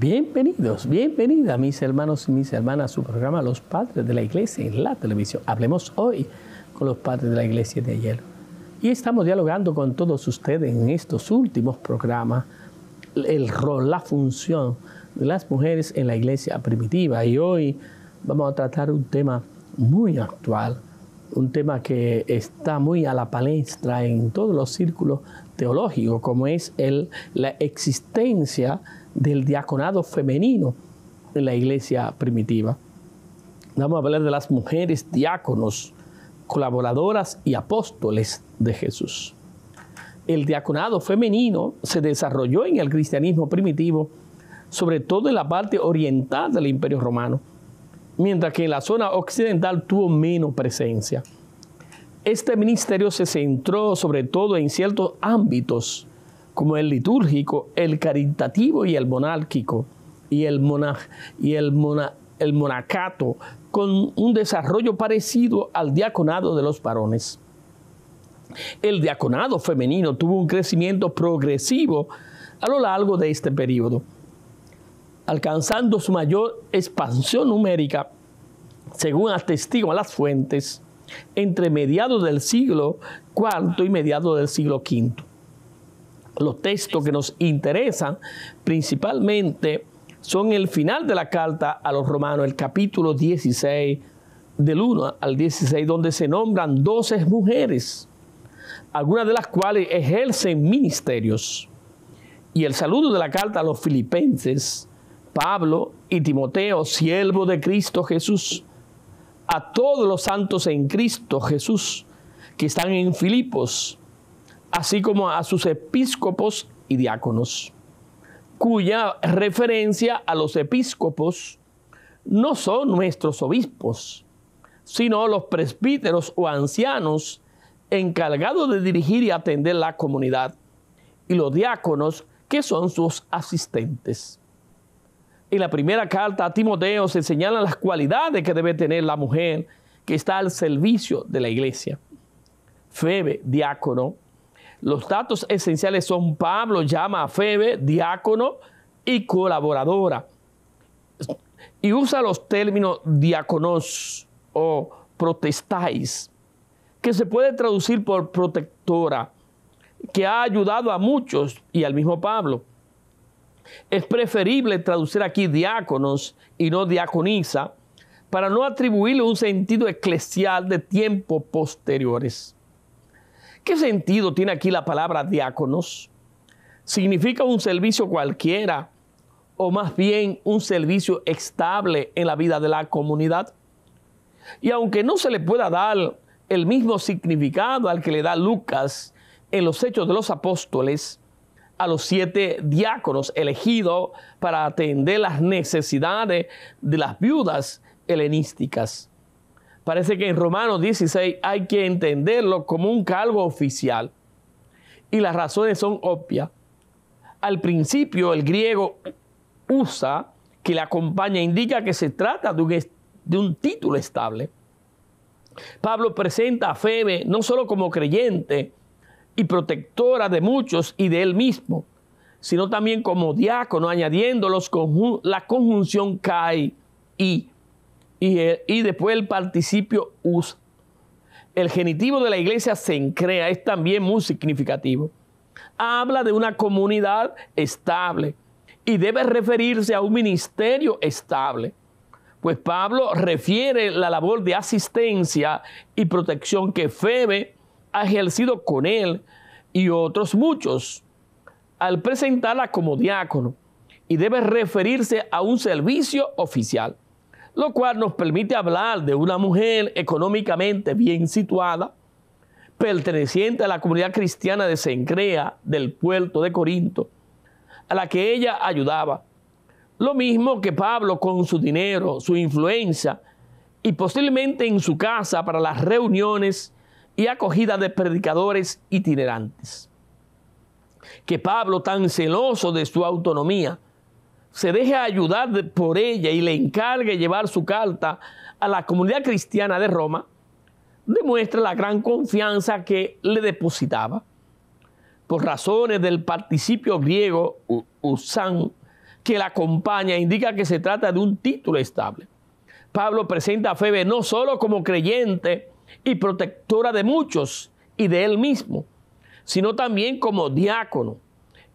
Bienvenidos, bienvenidas mis hermanos y mis hermanas a su programa Los Padres de la Iglesia en la televisión. Hablemos hoy con los padres de la Iglesia de ayer. Y estamos dialogando con todos ustedes en estos últimos programas el rol, la función de las mujeres en la Iglesia primitiva. Y hoy vamos a tratar un tema muy actual, un tema que está muy a la palestra en todos los círculos teológicos, como es el, la existencia del diaconado femenino en la iglesia primitiva. Vamos a hablar de las mujeres diáconos, colaboradoras y apóstoles de Jesús. El diaconado femenino se desarrolló en el cristianismo primitivo, sobre todo en la parte oriental del imperio romano, mientras que en la zona occidental tuvo menos presencia. Este ministerio se centró sobre todo en ciertos ámbitos como el litúrgico, el caritativo y el monárquico, y el, y el monacato, con un desarrollo parecido al diaconado de los varones. El diaconado femenino tuvo un crecimiento progresivo a lo largo de este periodo, alcanzando su mayor expansión numérica, según atestiguan las fuentes, entre mediados del siglo IV y mediados del siglo V los textos que nos interesan principalmente son el final de la carta a los romanos, el capítulo 16, del 1 al 16, donde se nombran 12 mujeres, algunas de las cuales ejercen ministerios. Y el saludo de la carta a los filipenses, Pablo y Timoteo, siervo de Cristo Jesús, a todos los santos en Cristo Jesús que están en Filipos, así como a sus episcopos y diáconos, cuya referencia a los episcopos no son nuestros obispos, sino los presbíteros o ancianos encargados de dirigir y atender la comunidad, y los diáconos que son sus asistentes. En la primera carta a Timoteo se señalan las cualidades que debe tener la mujer que está al servicio de la iglesia. Febe, diácono, los datos esenciales son Pablo llama a Febe, diácono y colaboradora. Y usa los términos diáconos o protestáis, que se puede traducir por protectora, que ha ayudado a muchos y al mismo Pablo. Es preferible traducir aquí diáconos y no diaconisa para no atribuirle un sentido eclesial de tiempos posteriores. ¿Qué sentido tiene aquí la palabra diáconos? ¿Significa un servicio cualquiera o más bien un servicio estable en la vida de la comunidad? Y aunque no se le pueda dar el mismo significado al que le da Lucas en los Hechos de los Apóstoles, a los siete diáconos elegidos para atender las necesidades de las viudas helenísticas. Parece que en Romanos 16 hay que entenderlo como un cargo oficial. Y las razones son obvias. Al principio el griego usa, que le acompaña, indica que se trata de un, título estable. Pablo presenta a Febe no solo como creyente y protectora de muchos y de él mismo, sino también como diácono, añadiendo la conjunción kai y eh, y, después el participio us. El genitivo de la iglesia se crea, es también muy significativo. Habla de una comunidad estable y debe referirse a un ministerio estable. Pues Pablo refiere la labor de asistencia y protección que Febe ha ejercido con él y otros muchos al presentarla como diácono y debe referirse a un servicio oficial lo cual nos permite hablar de una mujer económicamente bien situada, perteneciente a la comunidad cristiana de Sencrea del puerto de Corinto, a la que ella ayudaba. Lo mismo que Pablo con su dinero, su influencia y posiblemente en su casa para las reuniones y acogida de predicadores itinerantes. Que Pablo, tan celoso de su autonomía, se deje ayudar por ella y le encargue llevar su carta a la comunidad cristiana de Roma, demuestra la gran confianza que le depositaba. Por razones del participio griego usan que la acompaña, indica que se trata de un título estable. Pablo presenta a Febe no solo como creyente y protectora de muchos y de él mismo, sino también como diácono.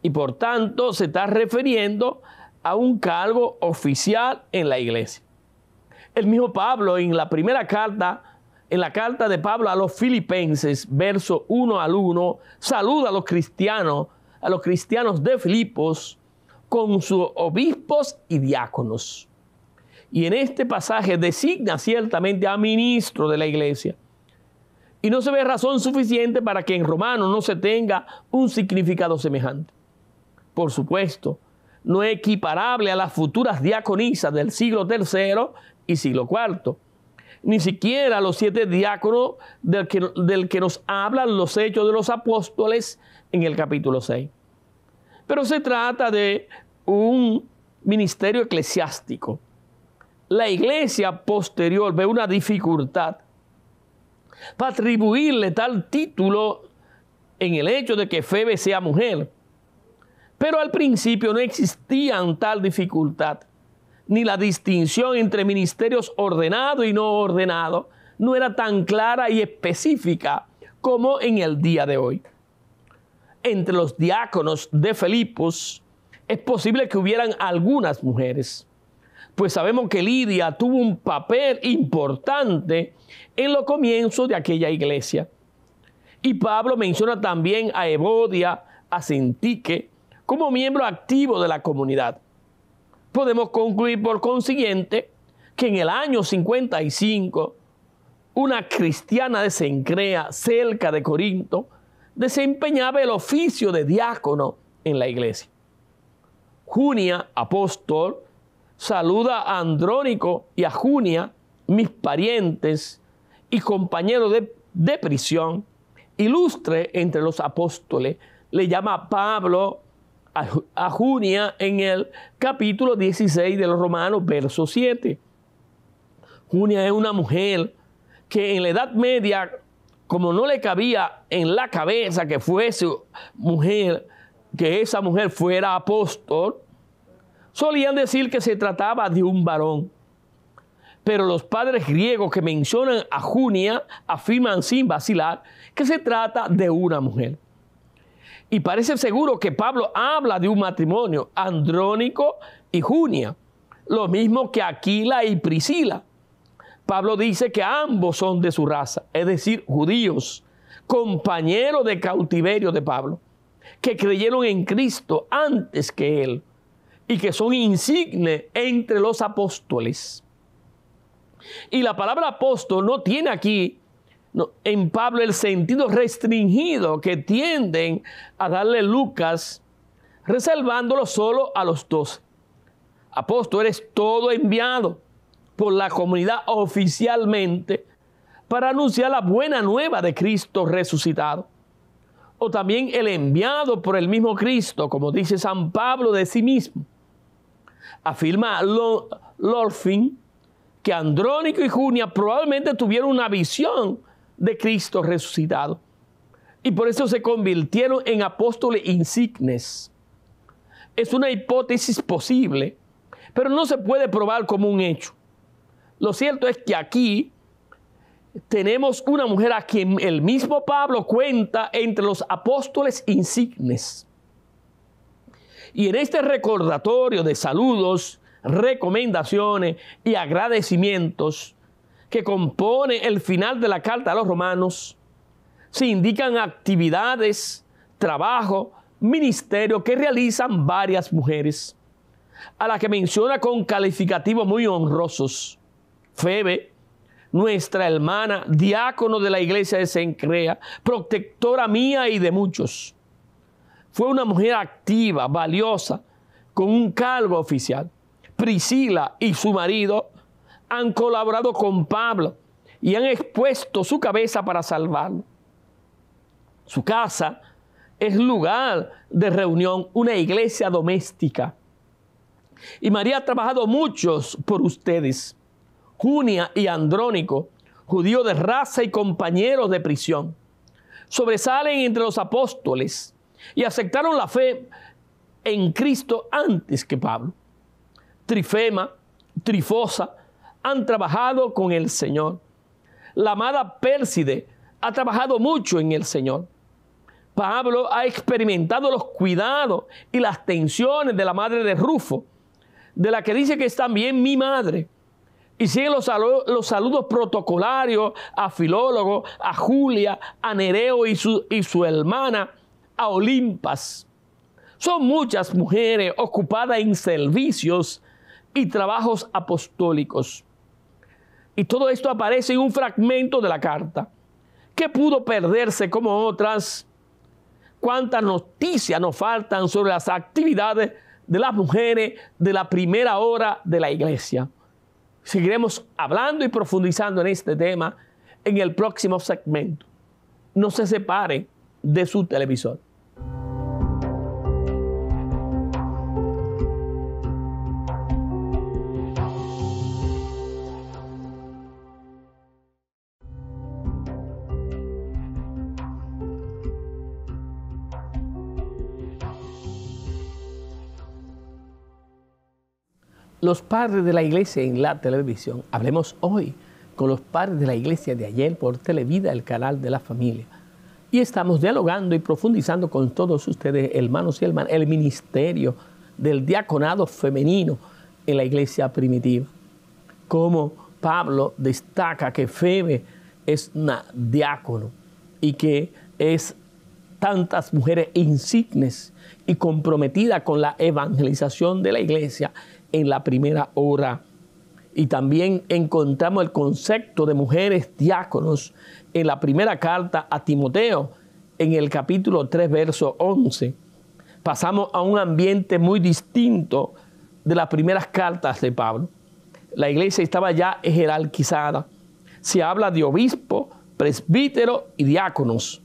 Y por tanto se está refiriendo a a un cargo oficial en la iglesia. El mismo Pablo en la primera carta, en la carta de Pablo a los filipenses, verso 1 al 1, saluda a los cristianos, a los cristianos de Filipos con sus obispos y diáconos. Y en este pasaje designa ciertamente a ministro de la iglesia. Y no se ve razón suficiente para que en romano no se tenga un significado semejante. Por supuesto, no es equiparable a las futuras diaconisas del siglo III y siglo IV, ni siquiera a los siete diáconos del que, del que nos hablan los hechos de los apóstoles en el capítulo 6. Pero se trata de un ministerio eclesiástico. La iglesia posterior ve una dificultad para atribuirle tal título en el hecho de que Febe sea mujer pero al principio no existían tal dificultad, ni la distinción entre ministerios ordenado y no ordenado no era tan clara y específica como en el día de hoy. Entre los diáconos de Filipos es posible que hubieran algunas mujeres, pues sabemos que Lidia tuvo un papel importante en los comienzos de aquella iglesia. Y Pablo menciona también a Evodia, a Sintique, como miembro activo de la comunidad. Podemos concluir por consiguiente que en el año 55, una cristiana de Sencrea, cerca de Corinto, desempeñaba el oficio de diácono en la iglesia. Junia, apóstol, saluda a Andrónico y a Junia, mis parientes y compañeros de, de prisión, ilustre entre los apóstoles, le llama Pablo a Junia en el capítulo 16 de los Romanos, verso 7. Junia es una mujer que en la Edad Media, como no le cabía en la cabeza que fuese mujer, que esa mujer fuera apóstol, solían decir que se trataba de un varón. Pero los padres griegos que mencionan a Junia afirman sin vacilar que se trata de una mujer. Y parece seguro que Pablo habla de un matrimonio, Andrónico y Junia, lo mismo que Aquila y Priscila. Pablo dice que ambos son de su raza, es decir, judíos, compañeros de cautiverio de Pablo, que creyeron en Cristo antes que él y que son insignes entre los apóstoles. Y la palabra apóstol no tiene aquí en Pablo el sentido restringido que tienden a darle Lucas, reservándolo solo a los dos. Apóstol, eres todo enviado por la comunidad oficialmente para anunciar la buena nueva de Cristo resucitado. O también el enviado por el mismo Cristo, como dice San Pablo de sí mismo. Afirma Lorfin que Andrónico y Junia probablemente tuvieron una visión de Cristo resucitado. Y por eso se convirtieron en apóstoles insignes. Es una hipótesis posible, pero no se puede probar como un hecho. Lo cierto es que aquí tenemos una mujer a quien el mismo Pablo cuenta entre los apóstoles insignes. Y en este recordatorio de saludos, recomendaciones y agradecimientos, que compone el final de la carta a los romanos, se indican actividades, trabajo, ministerio que realizan varias mujeres, a las que menciona con calificativos muy honrosos. Febe, nuestra hermana, diácono de la iglesia de Sencrea, protectora mía y de muchos. Fue una mujer activa, valiosa, con un cargo oficial. Priscila y su marido han colaborado con Pablo y han expuesto su cabeza para salvarlo. Su casa es lugar de reunión, una iglesia doméstica. Y María ha trabajado muchos por ustedes, Junia y Andrónico, judíos de raza y compañeros de prisión. Sobresalen entre los apóstoles y aceptaron la fe en Cristo antes que Pablo. Trifema, Trifosa, han trabajado con el Señor. La amada Pérside ha trabajado mucho en el Señor. Pablo ha experimentado los cuidados y las tensiones de la madre de Rufo, de la que dice que es también mi madre. Y sigue los, saludos protocolarios a Filólogo, a Julia, a Nereo y su, y su hermana, a Olimpas. Son muchas mujeres ocupadas en servicios y trabajos apostólicos. Y todo esto aparece en un fragmento de la carta. ¿Qué pudo perderse como otras? ¿Cuántas noticias nos faltan sobre las actividades de las mujeres de la primera hora de la iglesia? Seguiremos hablando y profundizando en este tema en el próximo segmento. No se separe de su televisor. Los padres de la iglesia en la televisión, hablemos hoy con los padres de la iglesia de ayer por Televida, el canal de la familia. Y estamos dialogando y profundizando con todos ustedes, hermanos y hermanas, el ministerio del diaconado femenino en la iglesia primitiva. Como Pablo destaca que Febe es una diácono y que es tantas mujeres insignes y comprometidas con la evangelización de la iglesia en la primera hora. Y también encontramos el concepto de mujeres diáconos en la primera carta a Timoteo, en el capítulo 3, verso 11. Pasamos a un ambiente muy distinto de las primeras cartas de Pablo. La iglesia estaba ya jerarquizada. Se habla de obispo, presbítero y diáconos,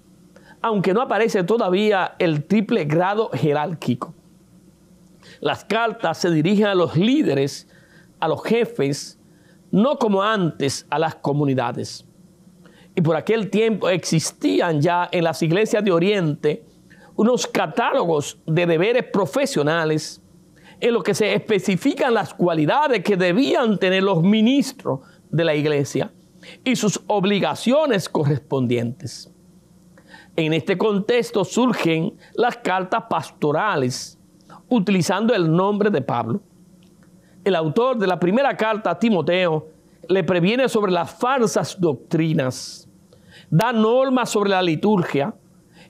aunque no aparece todavía el triple grado jerárquico. Las cartas se dirigen a los líderes, a los jefes, no como antes a las comunidades. Y por aquel tiempo existían ya en las iglesias de Oriente unos catálogos de deberes profesionales en los que se especifican las cualidades que debían tener los ministros de la iglesia y sus obligaciones correspondientes. En este contexto surgen las cartas pastorales, utilizando el nombre de Pablo, el autor de la primera carta a Timoteo le previene sobre las falsas doctrinas, da normas sobre la liturgia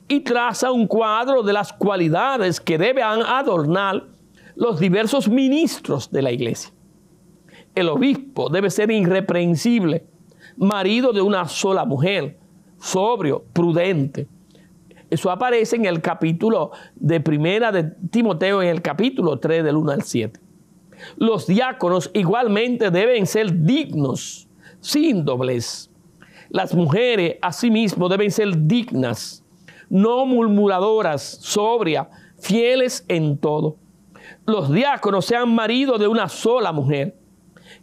y traza un cuadro de las cualidades que deben adornar los diversos ministros de la iglesia. El obispo debe ser irreprensible, marido de una sola mujer, sobrio, prudente, eso aparece en el capítulo de primera de Timoteo, en el capítulo 3 del 1 al 7. Los diáconos igualmente deben ser dignos, sin doblez. Las mujeres asimismo deben ser dignas, no murmuradoras, sobrias, fieles en todo. Los diáconos sean maridos de una sola mujer,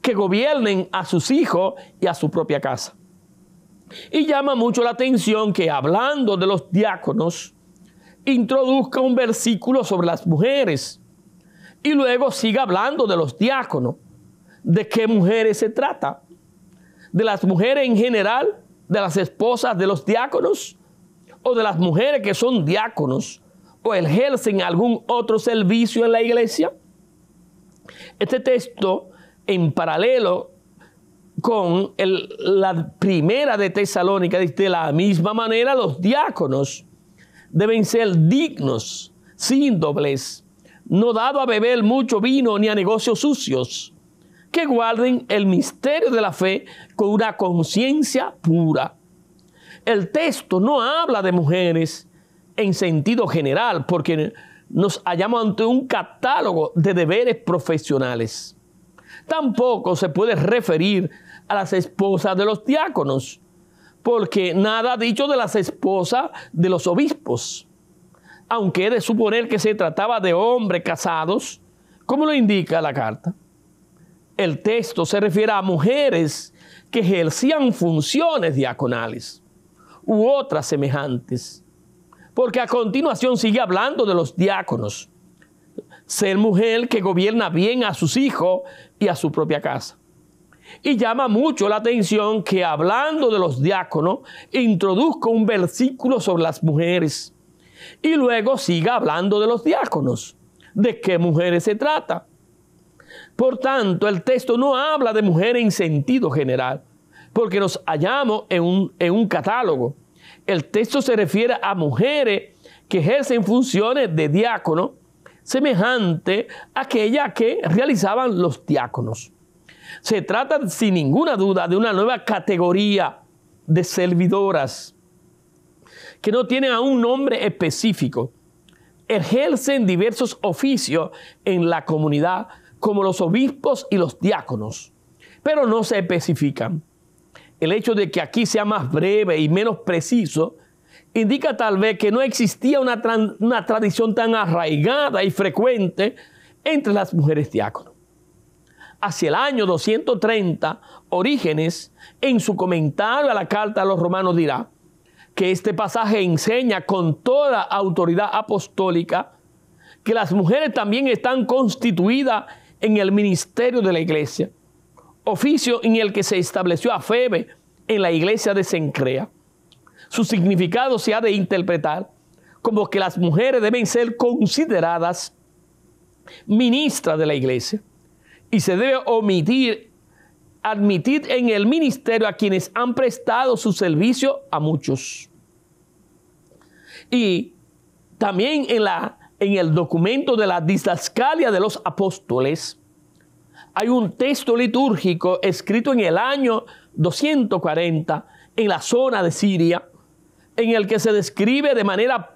que gobiernen a sus hijos y a su propia casa y llama mucho la atención que hablando de los diáconos, introduzca un versículo sobre las mujeres y luego siga hablando de los diáconos, de qué mujeres se trata, de las mujeres en general, de las esposas de los diáconos o de las mujeres que son diáconos o ejercen algún otro servicio en la iglesia. Este texto en paralelo con la primera de Tesalónica, dice, de la misma manera los diáconos deben ser dignos, sin dobles no dado a beber mucho vino ni a negocios sucios, que guarden el misterio de la fe con una conciencia pura. El texto no habla de mujeres en sentido general, porque nos hallamos ante un catálogo de deberes profesionales. Tampoco se puede referir a las esposas de los diáconos, porque nada ha dicho de las esposas de los obispos. Aunque he de suponer que se trataba de hombres casados, como lo indica la carta, el texto se refiere a mujeres que ejercían funciones diaconales u otras semejantes. Porque a continuación sigue hablando de los diáconos. Ser mujer que gobierna bien a sus hijos y a su propia casa. Y llama mucho la atención que hablando de los diáconos, introduzca un versículo sobre las mujeres y luego siga hablando de los diáconos, de qué mujeres se trata. Por tanto, el texto no habla de mujeres en sentido general, porque nos hallamos en un, en un catálogo. El texto se refiere a mujeres que ejercen funciones de diácono, semejante a aquellas que realizaban los diáconos. Se trata sin ninguna duda de una nueva categoría de servidoras que no tienen aún nombre específico. Ejercen diversos oficios en la comunidad como los obispos y los diáconos, pero no se especifican. El hecho de que aquí sea más breve y menos preciso indica tal vez que no existía una, una tradición tan arraigada y frecuente entre las mujeres diáconos hacia el año 230, Orígenes, en su comentario a la carta a los romanos, dirá que este pasaje enseña con toda autoridad apostólica que las mujeres también están constituidas en el ministerio de la iglesia, oficio en el que se estableció a Febe en la iglesia de Sencrea. Su significado se ha de interpretar como que las mujeres deben ser consideradas ministras de la iglesia y se debe omitir admitir en el ministerio a quienes han prestado su servicio a muchos. Y también en, la, en el documento de la Disascalia de los Apóstoles hay un texto litúrgico escrito en el año 240 en la zona de Siria, en el que se describe de manera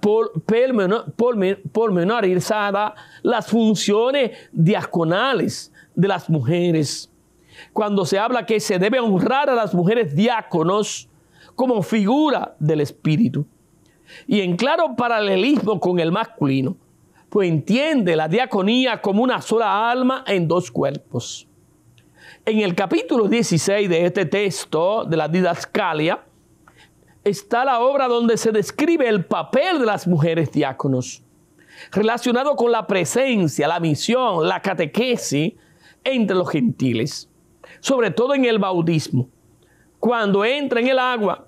pormenorizada las funciones diaconales de las mujeres. Cuando se habla que se debe honrar a las mujeres diáconos como figura del Espíritu. Y en claro paralelismo con el masculino, pues entiende la diaconía como una sola alma en dos cuerpos. En el capítulo 16 de este texto de la Didascalia está la obra donde se describe el papel de las mujeres diáconos, relacionado con la presencia, la misión, la catequesis entre los gentiles, sobre todo en el bautismo. Cuando entra en el agua,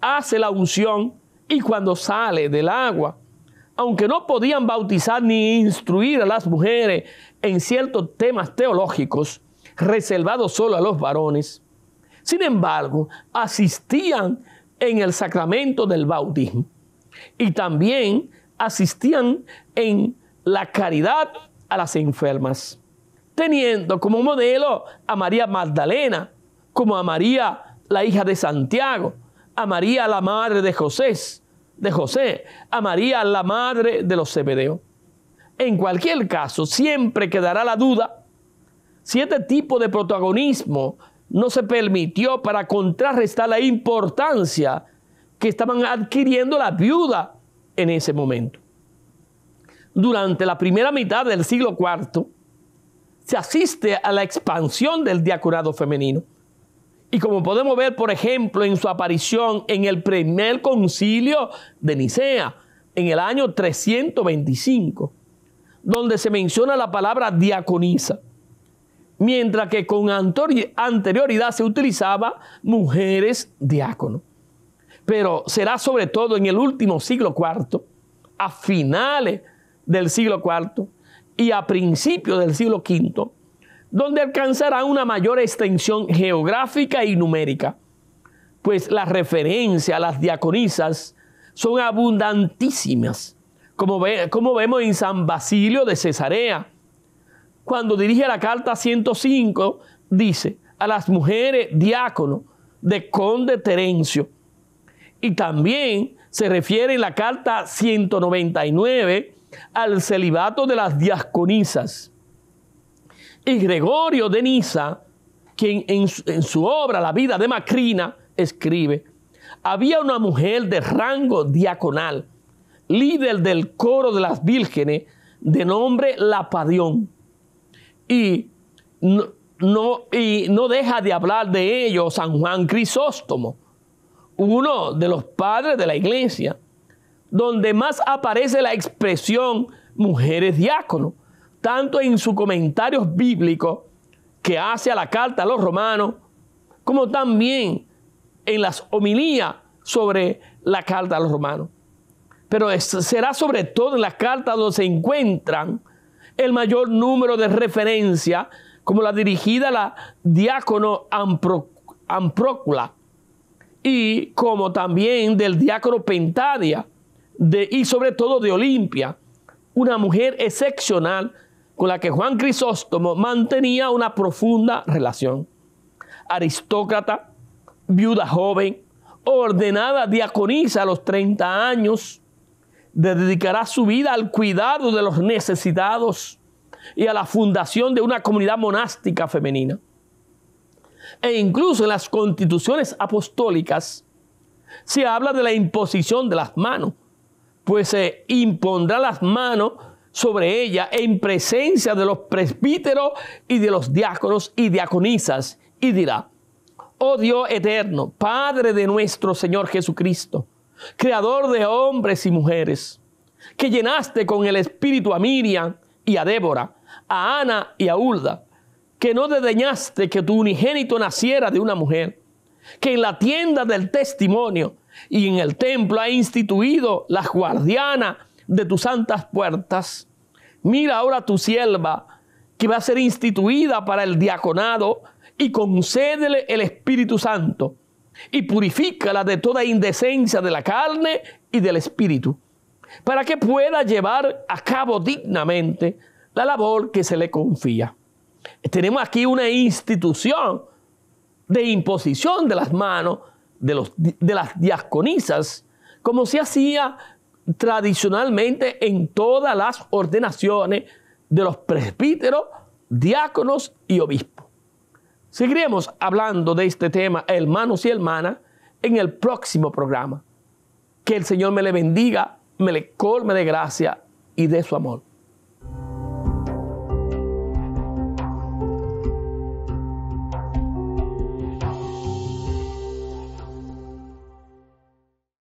hace la unción y cuando sale del agua, aunque no podían bautizar ni instruir a las mujeres en ciertos temas teológicos, reservados solo a los varones, sin embargo, asistían en el sacramento del bautismo y también asistían en la caridad a las enfermas teniendo como modelo a María Magdalena, como a María la hija de Santiago, a María la madre de José, de José, a María la madre de los Cebedeos. En cualquier caso, siempre quedará la duda si este tipo de protagonismo no se permitió para contrarrestar la importancia que estaban adquiriendo las viudas en ese momento. Durante la primera mitad del siglo IV, se asiste a la expansión del diaconado femenino. Y como podemos ver, por ejemplo, en su aparición en el primer concilio de Nicea, en el año 325, donde se menciona la palabra diaconisa, mientras que con anterioridad se utilizaba mujeres diácono. Pero será sobre todo en el último siglo IV, a finales del siglo IV, y a principios del siglo V, donde alcanzará una mayor extensión geográfica y numérica, pues las referencias a las diaconisas son abundantísimas, como, como vemos en San Basilio de Cesarea, cuando dirige la carta 105, dice, a las mujeres diácono de conde Terencio. Y también se refiere en la carta 199 al celibato de las diasconisas. Y Gregorio de Nisa, quien en, su obra La vida de Macrina escribe, había una mujer de rango diaconal, líder del coro de las vírgenes, de nombre Lapadión. Y y no deja de hablar de ello San Juan Crisóstomo, uno de los padres de la iglesia, donde más aparece la expresión mujeres diácono, tanto en sus comentarios bíblicos que hace a la carta a los romanos, como también en las homilías sobre la carta a los romanos. Pero será sobre todo en las cartas donde se encuentran el mayor número de referencias, como la dirigida a la diácono Amprócula, y como también del diácono Pentadia, y sobre todo de Olimpia, una mujer excepcional con la que Juan Crisóstomo mantenía una profunda relación. Aristócrata, viuda joven, ordenada diaconisa a los 30 años, dedicará su vida al cuidado de los necesitados y a la fundación de una comunidad monástica femenina. E incluso en las constituciones apostólicas se habla de la imposición de las manos pues impondrá las manos sobre ella en presencia de los presbíteros y de los diáconos y diaconisas y dirá, oh Dios eterno, Padre de nuestro Señor Jesucristo, Creador de hombres y mujeres, que llenaste con el Espíritu a Miriam y a Débora, a Ana y a Ulda, que no desdeñaste que tu unigénito naciera de una mujer, que en la tienda del testimonio y en el templo ha instituido la guardiana de tus santas puertas. Mira ahora tu sierva, que va a ser instituida para el diaconado, y concédele el Espíritu Santo, y purifícala de toda indecencia de la carne y del espíritu, para que pueda llevar a cabo dignamente la labor que se le confía. Tenemos aquí una institución de imposición de las manos de, los, de las diaconisas, como se hacía tradicionalmente en todas las ordenaciones de los presbíteros, diáconos y obispos. Seguiremos hablando de este tema, hermanos y hermanas, en el próximo programa. Que el Señor me le bendiga, me le colme de gracia y de su amor.